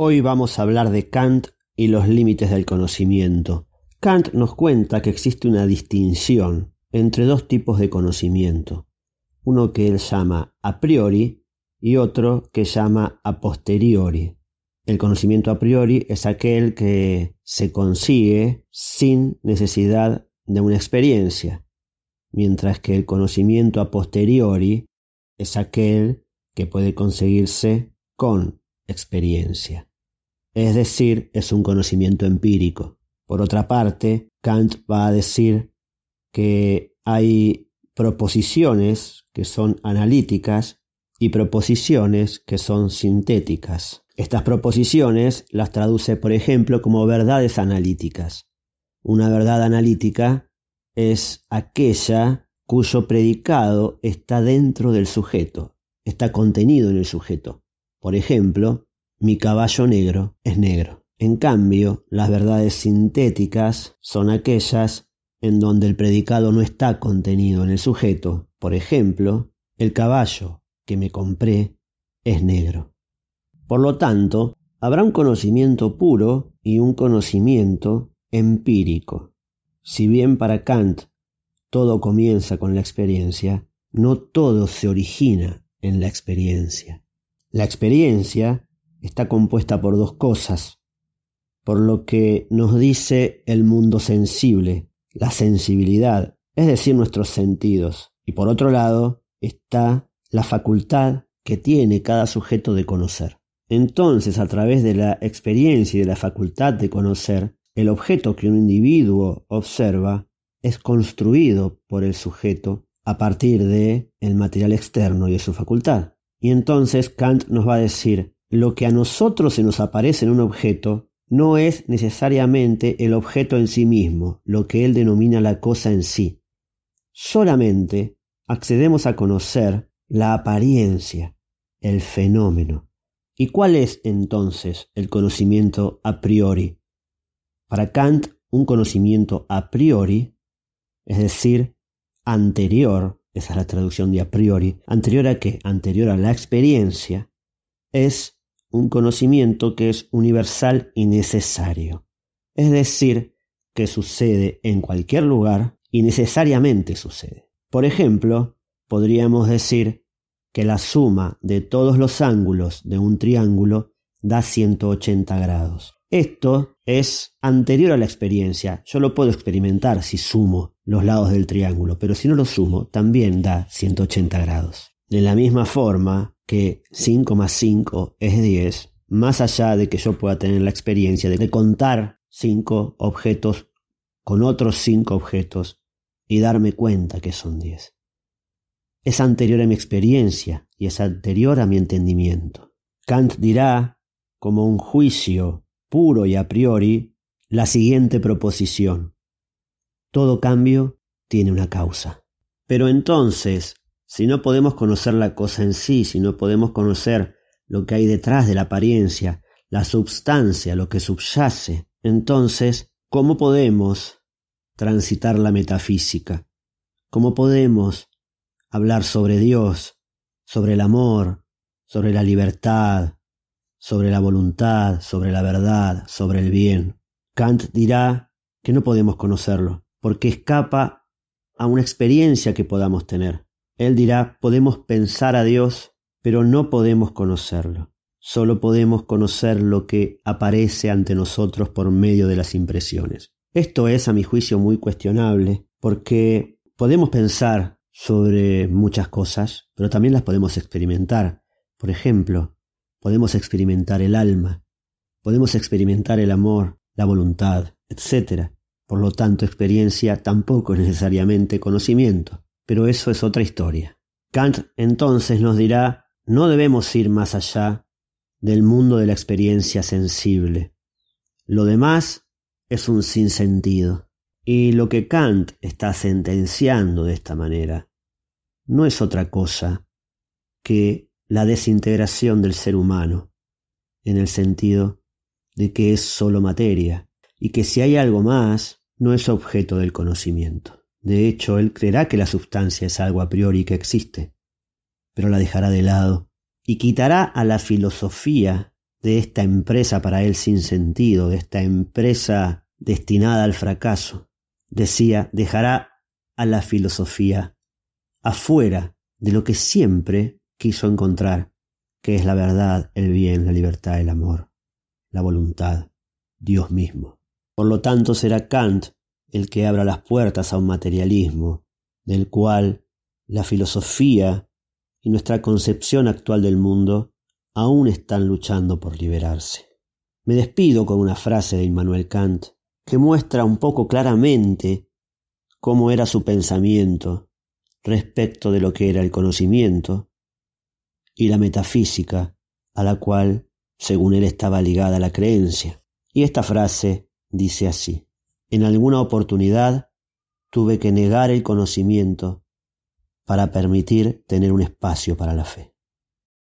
Hoy vamos a hablar de Kant y los límites del conocimiento. Kant nos cuenta que existe una distinción entre dos tipos de conocimiento, uno que él llama a priori y otro que llama a posteriori. El conocimiento a priori es aquel que se consigue sin necesidad de una experiencia, mientras que el conocimiento a posteriori es aquel que puede conseguirse con experiencia es decir, es un conocimiento empírico. Por otra parte, Kant va a decir que hay proposiciones que son analíticas y proposiciones que son sintéticas. Estas proposiciones las traduce, por ejemplo, como verdades analíticas. Una verdad analítica es aquella cuyo predicado está dentro del sujeto, está contenido en el sujeto. Por ejemplo, mi caballo negro es negro. En cambio, las verdades sintéticas son aquellas en donde el predicado no está contenido en el sujeto. Por ejemplo, el caballo que me compré es negro. Por lo tanto, habrá un conocimiento puro y un conocimiento empírico. Si bien para Kant todo comienza con la experiencia, no todo se origina en la experiencia. La experiencia está compuesta por dos cosas, por lo que nos dice el mundo sensible, la sensibilidad, es decir, nuestros sentidos, y por otro lado está la facultad que tiene cada sujeto de conocer. Entonces, a través de la experiencia y de la facultad de conocer, el objeto que un individuo observa es construido por el sujeto a partir de el material externo y de su facultad. Y entonces Kant nos va a decir lo que a nosotros se nos aparece en un objeto no es necesariamente el objeto en sí mismo, lo que él denomina la cosa en sí. Solamente accedemos a conocer la apariencia, el fenómeno. ¿Y cuál es entonces el conocimiento a priori? Para Kant, un conocimiento a priori, es decir, anterior, esa es la traducción de a priori, anterior a qué? Anterior a la experiencia, es un conocimiento que es universal y necesario. Es decir, que sucede en cualquier lugar y necesariamente sucede. Por ejemplo, podríamos decir que la suma de todos los ángulos de un triángulo da 180 grados. Esto es anterior a la experiencia. Yo lo puedo experimentar si sumo los lados del triángulo, pero si no lo sumo, también da 180 grados. De la misma forma, que 5 más 5 es 10, más allá de que yo pueda tener la experiencia de contar 5 objetos con otros 5 objetos y darme cuenta que son 10. Es anterior a mi experiencia y es anterior a mi entendimiento. Kant dirá, como un juicio puro y a priori, la siguiente proposición. Todo cambio tiene una causa. Pero entonces, si no podemos conocer la cosa en sí, si no podemos conocer lo que hay detrás de la apariencia, la substancia, lo que subyace, entonces, ¿cómo podemos transitar la metafísica? ¿Cómo podemos hablar sobre Dios, sobre el amor, sobre la libertad, sobre la voluntad, sobre la verdad, sobre el bien? Kant dirá que no podemos conocerlo, porque escapa a una experiencia que podamos tener. Él dirá, podemos pensar a Dios, pero no podemos conocerlo. Solo podemos conocer lo que aparece ante nosotros por medio de las impresiones. Esto es, a mi juicio, muy cuestionable, porque podemos pensar sobre muchas cosas, pero también las podemos experimentar. Por ejemplo, podemos experimentar el alma, podemos experimentar el amor, la voluntad, etc. Por lo tanto, experiencia tampoco es necesariamente conocimiento pero eso es otra historia. Kant entonces nos dirá, no debemos ir más allá del mundo de la experiencia sensible. Lo demás es un sinsentido. Y lo que Kant está sentenciando de esta manera no es otra cosa que la desintegración del ser humano, en el sentido de que es solo materia, y que si hay algo más, no es objeto del conocimiento. De hecho, él creerá que la sustancia es algo a priori que existe, pero la dejará de lado y quitará a la filosofía de esta empresa para él sin sentido, de esta empresa destinada al fracaso. Decía, dejará a la filosofía afuera de lo que siempre quiso encontrar, que es la verdad, el bien, la libertad, el amor, la voluntad, Dios mismo. Por lo tanto, será Kant el que abra las puertas a un materialismo, del cual la filosofía y nuestra concepción actual del mundo aún están luchando por liberarse. Me despido con una frase de Immanuel Kant que muestra un poco claramente cómo era su pensamiento respecto de lo que era el conocimiento y la metafísica a la cual, según él, estaba ligada la creencia. Y esta frase dice así. En alguna oportunidad tuve que negar el conocimiento para permitir tener un espacio para la fe.